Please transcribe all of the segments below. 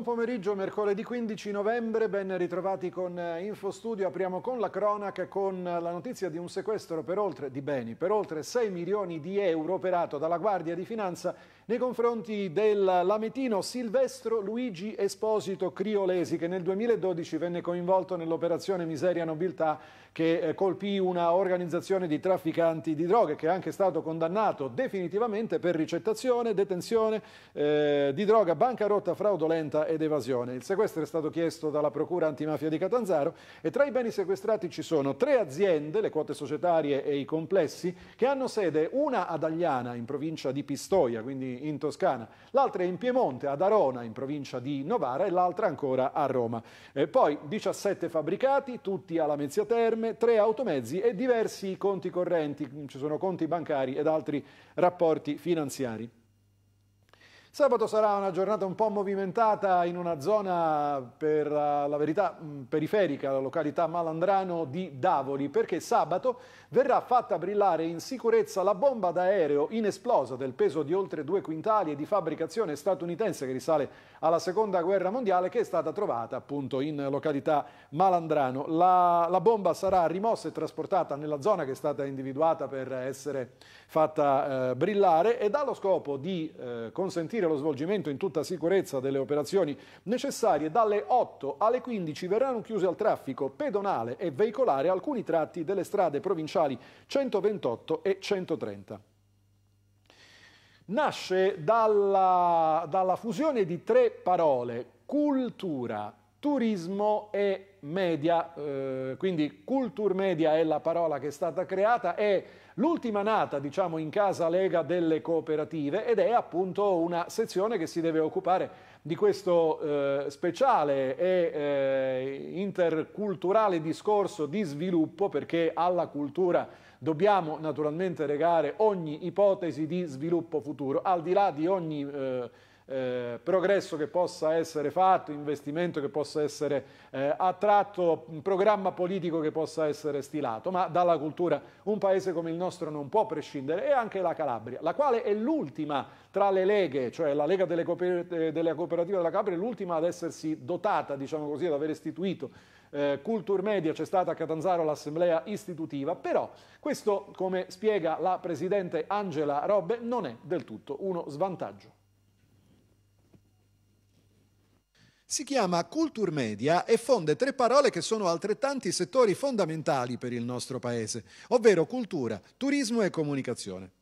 Buon pomeriggio, mercoledì 15 novembre, ben ritrovati con eh, Infostudio. Apriamo con la cronaca con la notizia di un sequestro per oltre, di beni per oltre 6 milioni di euro operato dalla Guardia di Finanza nei confronti del lametino Silvestro Luigi Esposito Criolesi che nel 2012 venne coinvolto nell'operazione Miseria Nobiltà che eh, colpì una organizzazione di trafficanti di droghe che è anche stato condannato definitivamente per ricettazione, detenzione eh, di droga, bancarotta fraudolenta ed evasione. Il sequestro è stato chiesto dalla Procura antimafia di Catanzaro e tra i beni sequestrati ci sono tre aziende, le quote societarie e i complessi, che hanno sede una ad Agliana in provincia di Pistoia, quindi in Toscana, l'altra in Piemonte, ad Arona in provincia di Novara e l'altra ancora a Roma. E poi 17 fabbricati, tutti alla Mezzia Terme, ferme, tre automezzi e diversi conti correnti, ci sono conti bancari ed altri rapporti finanziari. Sabato sarà una giornata un po' movimentata in una zona, per eh, la verità, mm, periferica, la località Malandrano di Davoli, perché sabato verrà fatta brillare in sicurezza la bomba d'aereo inesplosa del peso di oltre due quintali e di fabbricazione statunitense che risale alla Seconda Guerra Mondiale, che è stata trovata appunto in località Malandrano. La, la bomba sarà rimossa e trasportata nella zona che è stata individuata per essere fatta eh, brillare e ha lo scopo di eh, consentire garantire lo svolgimento in tutta sicurezza delle operazioni necessarie, dalle 8 alle 15 verranno chiuse al traffico pedonale e veicolare alcuni tratti delle strade provinciali 128 e 130 nasce dalla, dalla, fusione di tre parole, cultura, turismo e media, eh, quindi culture media è la parola che è stata creata e L'ultima nata, diciamo, in casa Lega delle cooperative ed è appunto una sezione che si deve occupare di questo eh, speciale e eh, interculturale discorso di sviluppo perché alla cultura dobbiamo naturalmente regare ogni ipotesi di sviluppo futuro, al di là di ogni eh, eh, progresso che possa essere fatto, investimento che possa essere eh, attratto, un programma politico che possa essere stilato, ma dalla cultura un paese come il nostro non può prescindere e anche la Calabria, la quale è l'ultima tra le leghe, cioè la Lega delle, Cooper eh, delle Cooperative della Calabria l'ultima ad essersi dotata, diciamo così, ad aver istituito eh, Culture Media c'è stata a Catanzaro l'assemblea istitutiva, però questo, come spiega la presidente Angela Robbe, non è del tutto uno svantaggio. Si chiama Culture Media e fonde tre parole che sono altrettanti settori fondamentali per il nostro paese, ovvero cultura, turismo e comunicazione.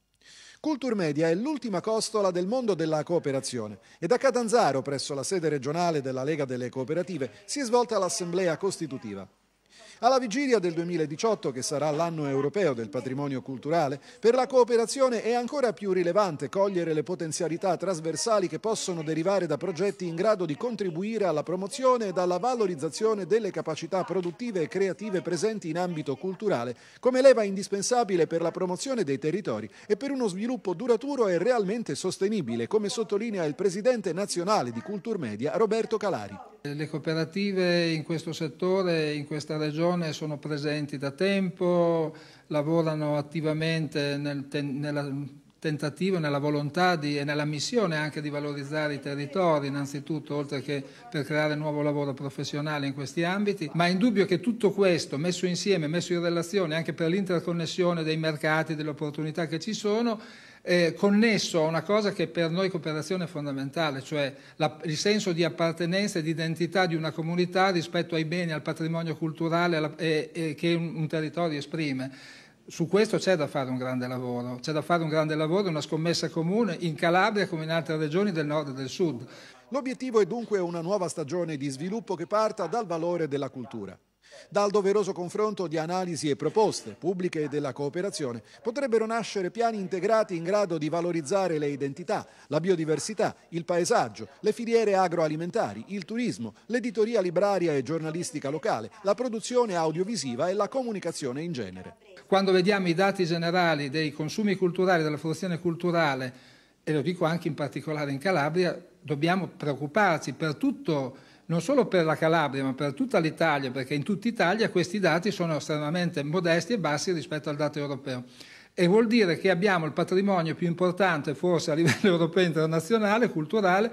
Culture Media è l'ultima costola del mondo della cooperazione e da Catanzaro, presso la sede regionale della Lega delle Cooperative, si è svolta l'assemblea costitutiva. Alla vigilia del 2018, che sarà l'anno europeo del patrimonio culturale, per la cooperazione è ancora più rilevante cogliere le potenzialità trasversali che possono derivare da progetti in grado di contribuire alla promozione ed alla valorizzazione delle capacità produttive e creative presenti in ambito culturale, come leva indispensabile per la promozione dei territori e per uno sviluppo duraturo e realmente sostenibile, come sottolinea il presidente nazionale di Culturmedia, Roberto Calari. Le cooperative in questo settore, in questa regione, persone sono presenti da tempo, lavorano attivamente nel ten, nella tentativo, nella volontà di, e nella missione anche di valorizzare i territori, innanzitutto, oltre che per creare nuovo lavoro professionale in questi ambiti, ma è indubbio che tutto questo, messo insieme, messo in relazione anche per l'interconnessione dei mercati, delle opportunità che ci sono, eh, connesso a una cosa che per noi cooperazione è fondamentale, cioè la, il senso di appartenenza e di identità di una comunità rispetto ai beni, al patrimonio culturale alla, eh, eh, che un, un territorio esprime. Su questo c'è da fare un grande lavoro, c'è da fare un grande lavoro, una scommessa comune in Calabria come in altre regioni del nord e del sud. L'obiettivo è dunque una nuova stagione di sviluppo che parta dal valore della cultura. Dal doveroso confronto di analisi e proposte pubbliche e della cooperazione potrebbero nascere piani integrati in grado di valorizzare le identità, la biodiversità, il paesaggio, le filiere agroalimentari, il turismo, l'editoria libraria e giornalistica locale, la produzione audiovisiva e la comunicazione in genere. Quando vediamo i dati generali dei consumi culturali, della produzione culturale, e lo dico anche in particolare in Calabria, dobbiamo preoccuparci per tutto non solo per la Calabria ma per tutta l'Italia, perché in tutta Italia questi dati sono estremamente modesti e bassi rispetto al dato europeo. E vuol dire che abbiamo il patrimonio più importante forse a livello europeo internazionale, culturale,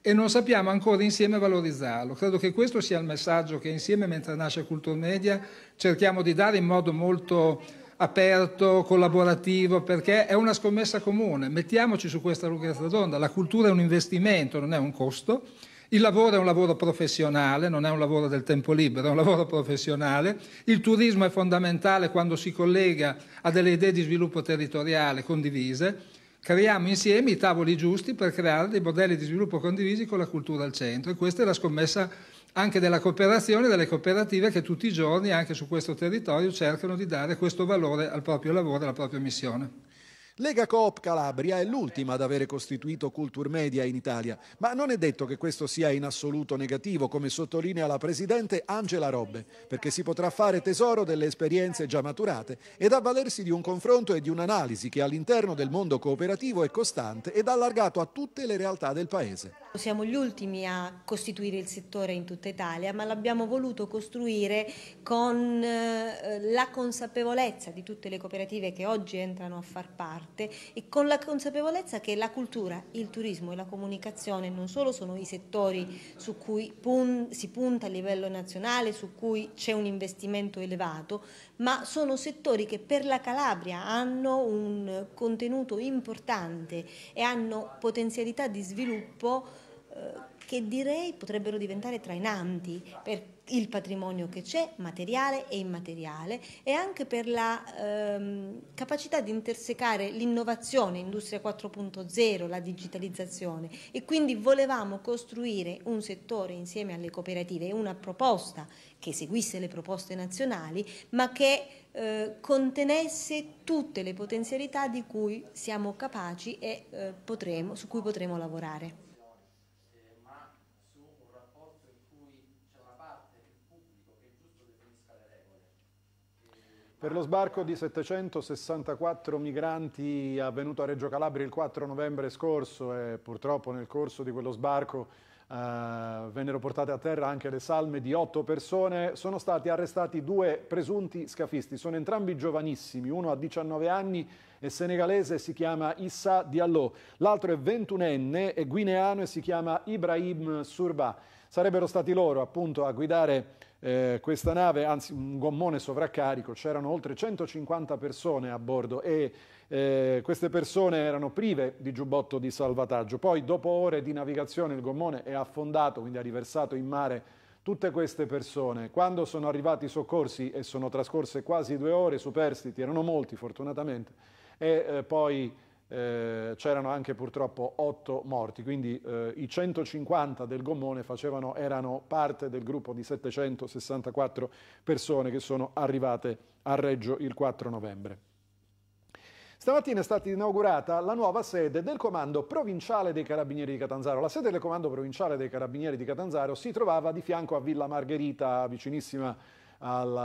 e non sappiamo ancora insieme valorizzarlo. Credo che questo sia il messaggio che insieme, mentre nasce Culture Media, cerchiamo di dare in modo molto aperto, collaborativo, perché è una scommessa comune. Mettiamoci su questa lunghezza d'onda. La cultura è un investimento, non è un costo. Il lavoro è un lavoro professionale, non è un lavoro del tempo libero, è un lavoro professionale. Il turismo è fondamentale quando si collega a delle idee di sviluppo territoriale condivise. Creiamo insieme i tavoli giusti per creare dei modelli di sviluppo condivisi con la cultura al centro e questa è la scommessa anche della cooperazione e delle cooperative che tutti i giorni anche su questo territorio cercano di dare questo valore al proprio lavoro e alla propria missione. Lega Coop Calabria è l'ultima ad avere costituito Culture Media in Italia, ma non è detto che questo sia in assoluto negativo, come sottolinea la presidente Angela Robbe, perché si potrà fare tesoro delle esperienze già maturate ed avvalersi di un confronto e di un'analisi che all'interno del mondo cooperativo è costante ed allargato a tutte le realtà del Paese. Siamo gli ultimi a costituire il settore in tutta Italia, ma l'abbiamo voluto costruire con eh, la consapevolezza di tutte le cooperative che oggi entrano a far parte parte e con la consapevolezza che la cultura, il turismo e la comunicazione non solo sono i settori su cui pun si punta a livello nazionale, su cui c'è un investimento elevato, ma sono settori che per la Calabria hanno un contenuto importante e hanno potenzialità di sviluppo eh, che direi potrebbero diventare trainanti il patrimonio che c'è, materiale e immateriale, e anche per la ehm, capacità di intersecare l'innovazione, Industria 4.0, la digitalizzazione. E quindi volevamo costruire un settore insieme alle cooperative, una proposta che seguisse le proposte nazionali, ma che eh, contenesse tutte le potenzialità di cui siamo capaci e eh, potremo, su cui potremo lavorare. Per lo sbarco di 764 migranti avvenuto a Reggio Calabria il 4 novembre scorso e purtroppo nel corso di quello sbarco eh, vennero portate a terra anche le salme di otto persone, sono stati arrestati due presunti scafisti. Sono entrambi giovanissimi, uno ha 19 anni e senegalese si chiama Issa Diallo, l'altro è 21enne e guineano e si chiama Ibrahim Surba. Sarebbero stati loro appunto a guidare eh, questa nave, anzi un gommone sovraccarico, c'erano oltre 150 persone a bordo e eh, queste persone erano prive di giubbotto di salvataggio. Poi dopo ore di navigazione il gommone è affondato, quindi ha riversato in mare tutte queste persone. Quando sono arrivati i soccorsi e sono trascorse quasi due ore, i superstiti erano molti fortunatamente, e eh, poi eh, c'erano anche purtroppo 8 morti, quindi eh, i 150 del gommone facevano, erano parte del gruppo di 764 persone che sono arrivate a Reggio il 4 novembre. Stamattina è stata inaugurata la nuova sede del Comando Provinciale dei Carabinieri di Catanzaro. La sede del Comando Provinciale dei Carabinieri di Catanzaro si trovava di fianco a Villa Margherita, vicinissima a al,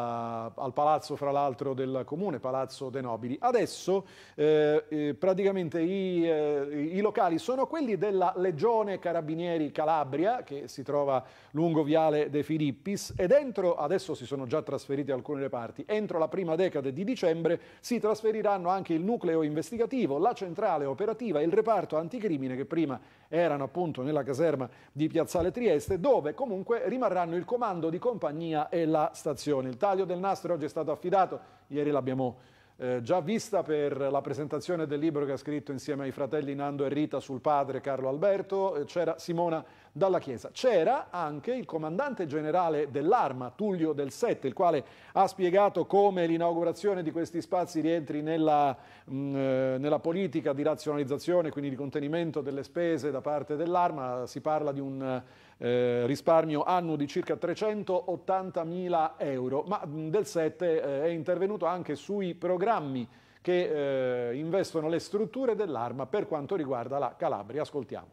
al palazzo fra l'altro del comune, Palazzo De Nobili. Adesso eh, eh praticamente i, eh, i locali sono quelli della Legione Carabinieri Calabria che si trova lungo Viale De Filippis e dentro, adesso si sono già trasferiti alcuni reparti, entro la prima decade di dicembre si trasferiranno anche il nucleo investigativo, la centrale operativa e il reparto anticrimine che prima erano appunto nella caserma di Piazzale Trieste, dove comunque rimarranno il comando di compagnia e la stazione. Il taglio del nastro oggi è stato affidato, ieri l'abbiamo eh, già vista per la presentazione del libro che ha scritto insieme ai fratelli Nando e Rita sul padre Carlo Alberto, eh, c'era Simona dalla Chiesa. C'era anche il comandante generale dell'Arma, Tullio del Sette, il quale ha spiegato come l'inaugurazione di questi spazi rientri nella, mh, mm, eh, nella politica di razionalizzazione, quindi di contenimento delle spese da parte dell'Arma. Si parla di un eh, risparmio annuo di circa 380 mila euro, ma del 7 eh, è intervenuto anche sui programmi che eh, investono le strutture dell'arma per quanto riguarda la Calabria. Ascoltiamo.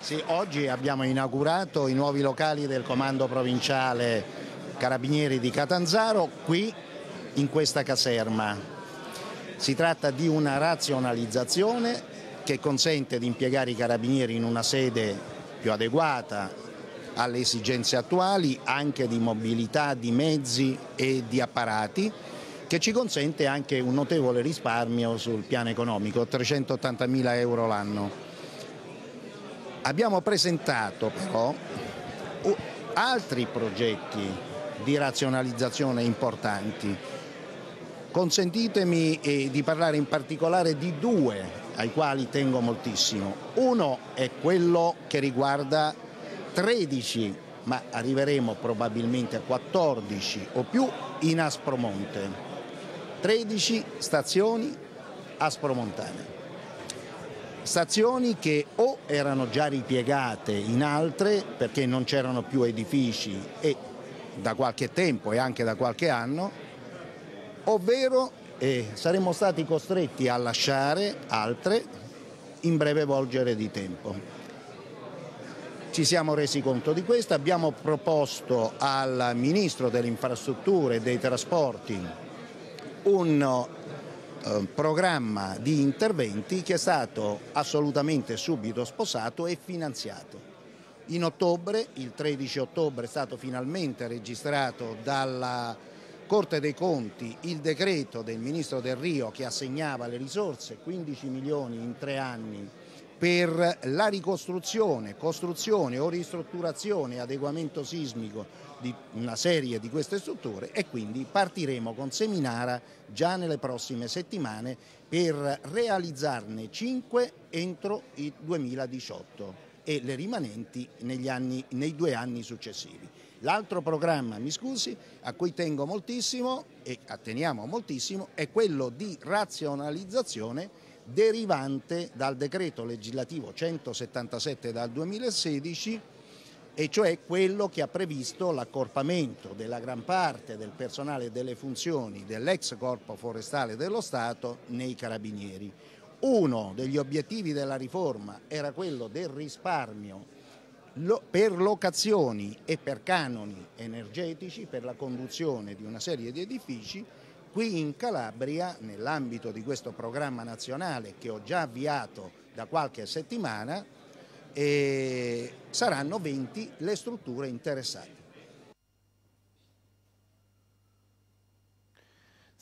Sì, oggi abbiamo inaugurato i nuovi locali del comando provinciale Carabinieri di Catanzaro qui in questa caserma. Si tratta di una razionalizzazione che consente di impiegare i carabinieri in una sede più adeguata alle esigenze attuali, anche di mobilità, di mezzi e di apparati, che ci consente anche un notevole risparmio sul piano economico, 380 mila euro l'anno. Abbiamo presentato però altri progetti di razionalizzazione importanti. Consentitemi eh, di parlare in particolare di due ai quali tengo moltissimo. Uno è quello che riguarda 13, ma arriveremo probabilmente a 14 o più in Aspromonte. 13 stazioni aspromontane. Stazioni che o erano già ripiegate in altre perché non c'erano più edifici e da qualche tempo e anche da qualche anno, ovvero e saremmo stati costretti a lasciare altre in breve volgere di tempo. Ci siamo resi conto di questo, abbiamo proposto al Ministro delle Infrastrutture e dei Trasporti un eh, programma di interventi che è stato assolutamente subito sposato e finanziato. In ottobre, il 13 ottobre, è stato finalmente registrato dalla Corte dei Conti il decreto del Ministro Del Rio che assegnava le risorse, 15 milioni in tre anni, per la ricostruzione, costruzione o ristrutturazione e adeguamento sismico di una serie di queste strutture e quindi partiremo con Seminara già nelle prossime settimane per realizzarne 5 entro il 2018 e le rimanenti anni, nei due anni successivi. L'altro programma, mi scusi, a cui tengo moltissimo e atteniamo moltissimo è quello di razionalizzazione derivante dal decreto legislativo 177 dal 2016 e cioè quello che ha previsto l'accorpamento della gran parte del personale e delle funzioni dell'ex corpo forestale dello Stato nei carabinieri. Uno degli obiettivi della riforma era quello del risparmio per locazioni e per canoni energetici per la conduzione di una serie di edifici qui in Calabria nell'ambito di questo programma nazionale che ho già avviato da qualche settimana eh, saranno 20 le strutture interessate.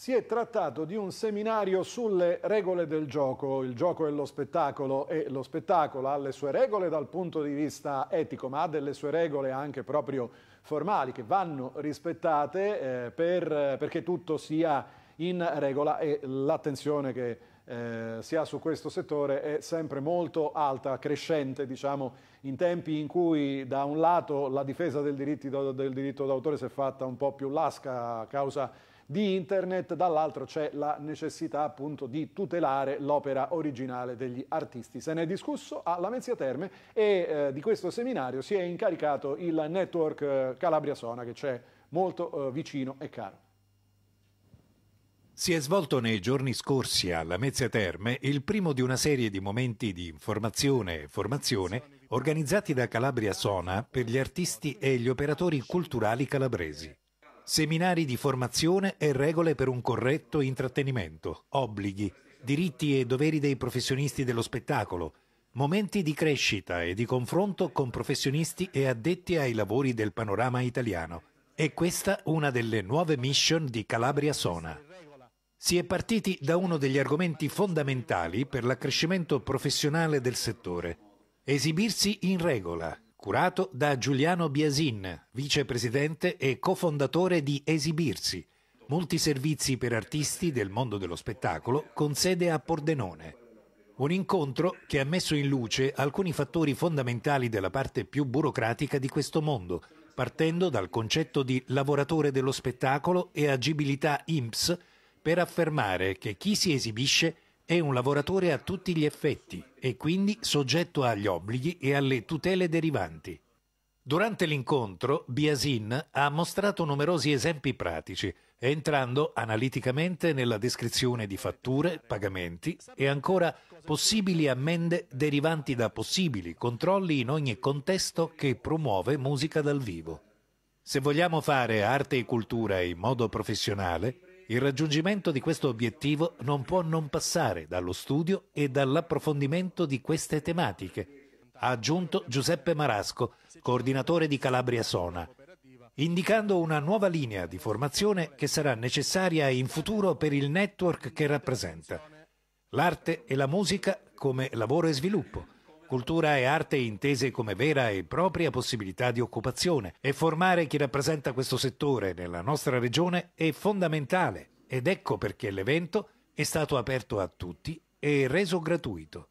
Si è trattato di un seminario sulle regole del gioco, il gioco è lo spettacolo e lo spettacolo ha le sue regole dal punto di vista etico, ma ha delle sue regole anche proprio formali che vanno rispettate eh, per, perché tutto sia in regola e l'attenzione che eh, si ha su questo settore è sempre molto alta, crescente, diciamo, in tempi in cui da un lato la difesa del diritto, del diritto d'autore si è fatta un po' più lasca a causa di di internet, dall'altro c'è la necessità appunto di tutelare l'opera originale degli artisti. Se ne è discusso a Lamezia Terme e eh, di questo seminario si è incaricato il network eh, Calabria Sona che c'è molto eh, vicino e caro. Si è svolto nei giorni scorsi alla Mezzia Terme il primo di una serie di momenti di informazione e formazione organizzati da Calabria Sona per gli artisti e gli operatori culturali calabresi. Seminari di formazione e regole per un corretto intrattenimento, obblighi, diritti e doveri dei professionisti dello spettacolo, momenti di crescita e di confronto con professionisti e addetti ai lavori del panorama italiano. E questa una delle nuove mission di Calabria Sona. Si è partiti da uno degli argomenti fondamentali per l'accrescimento professionale del settore, esibirsi in regola, curato da Giuliano Biasin, vicepresidente e cofondatore di Esibirsi, multiservizi per artisti del mondo dello spettacolo con sede a Pordenone. Un incontro che ha messo in luce alcuni fattori fondamentali della parte più burocratica di questo mondo, partendo dal concetto di lavoratore dello spettacolo e agibilità IMPS per affermare che chi si esibisce è un lavoratore a tutti gli effetti e quindi soggetto agli obblighi e alle tutele derivanti. Durante l'incontro, Biasin ha mostrato numerosi esempi pratici, entrando analiticamente nella descrizione di fatture, pagamenti e ancora possibili ammende derivanti da possibili controlli in ogni contesto che promuove musica dal vivo. Se vogliamo fare arte e cultura in modo professionale, il raggiungimento di questo obiettivo non può non passare dallo studio e dall'approfondimento di queste tematiche, ha aggiunto Giuseppe Marasco, coordinatore di Calabria Sona, indicando una nuova linea di formazione che sarà necessaria in futuro per il network che rappresenta. L'arte e la musica come lavoro e sviluppo cultura e arte intese come vera e propria possibilità di occupazione e formare chi rappresenta questo settore nella nostra regione è fondamentale ed ecco perché l'evento è stato aperto a tutti e reso gratuito.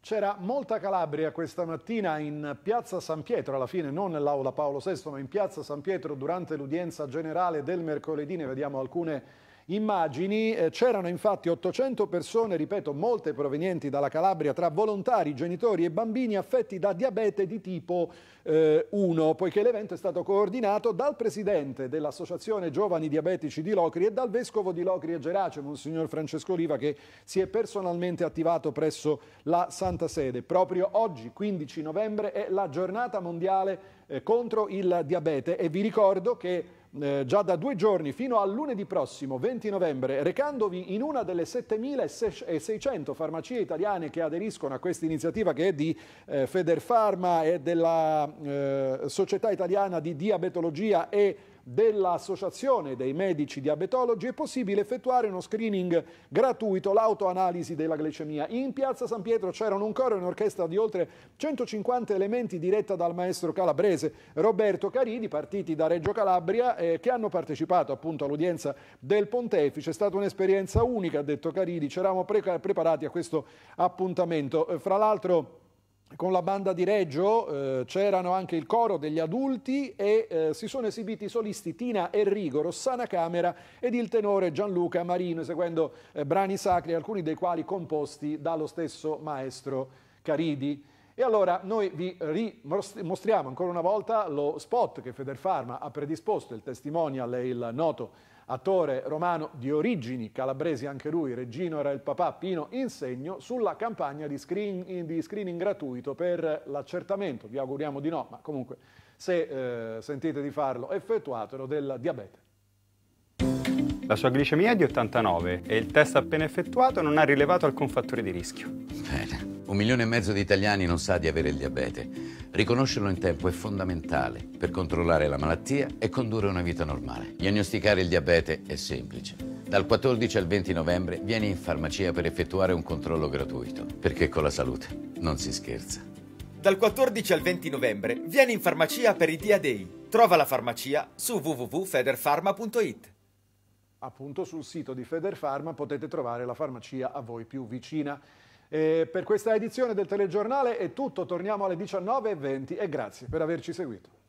C'era molta Calabria questa mattina in Piazza San Pietro, alla fine non nell'Aula Paolo VI, ma in Piazza San Pietro durante l'udienza generale del mercoledì. Ne vediamo alcune immagini, eh, c'erano infatti 800 persone, ripeto, molte provenienti dalla Calabria, tra volontari, genitori e bambini affetti da diabete di tipo eh, 1, poiché l'evento è stato coordinato dal presidente dell'Associazione Giovani Diabetici di Locri e dal vescovo di Locri e Gerace, Monsignor Francesco Oliva, che si è personalmente attivato presso la Santa Sede. Proprio oggi, 15 novembre, è la giornata mondiale eh, contro il diabete e vi ricordo che eh, già da due giorni fino al lunedì prossimo, 20 novembre, recandovi in una delle 7.600 farmacie italiane che aderiscono a questa iniziativa che è di eh, Federfarma e della eh, Società Italiana di Diabetologia e dell'Associazione dei Medici Diabetologi è possibile effettuare uno screening gratuito, l'autoanalisi della glicemia. In piazza San Pietro c'erano un coro e un'orchestra di oltre 150 elementi diretta dal maestro calabrese Roberto Caridi, partiti da Reggio Calabria, eh, che hanno partecipato appunto all'udienza del pontefice. È stata un'esperienza unica, ha detto Caridi, ci eravamo pre preparati a questo appuntamento. Eh, fra l'altro con la banda di Reggio eh, c'erano anche il coro degli adulti e eh, si sono esibiti i solisti Tina Enrico, Rossana Camera ed il tenore Gianluca Marino, eseguendo eh, brani sacri, alcuni dei quali composti dallo stesso maestro Caridi. E allora noi vi mostriamo ancora una volta lo spot che Federfarma ha predisposto, il testimonial e il noto attore romano di origini calabresi anche lui, Regino era il papà, Pino Insegno, sulla campagna di, screen, di screening gratuito per l'accertamento, vi auguriamo di no, ma comunque se eh, sentite di farlo effettuatelo, del diabete. La sua glicemia è di 89 e il test appena effettuato non ha rilevato alcun fattore di rischio. Bene. Un milione e mezzo di italiani non sa di avere il diabete. Riconoscerlo in tempo è fondamentale per controllare la malattia e condurre una vita normale. Diagnosticare il diabete è semplice. Dal 14 al 20 novembre vieni in farmacia per effettuare un controllo gratuito, perché con la salute non si scherza. Dal 14 al 20 novembre vieni in farmacia per i Dia Day. Trova la farmacia su www.federpharma.it. Appunto sul sito di Federpharma potete trovare la farmacia a voi più vicina. E per questa edizione del telegiornale è tutto, torniamo alle 19.20 e grazie per averci seguito.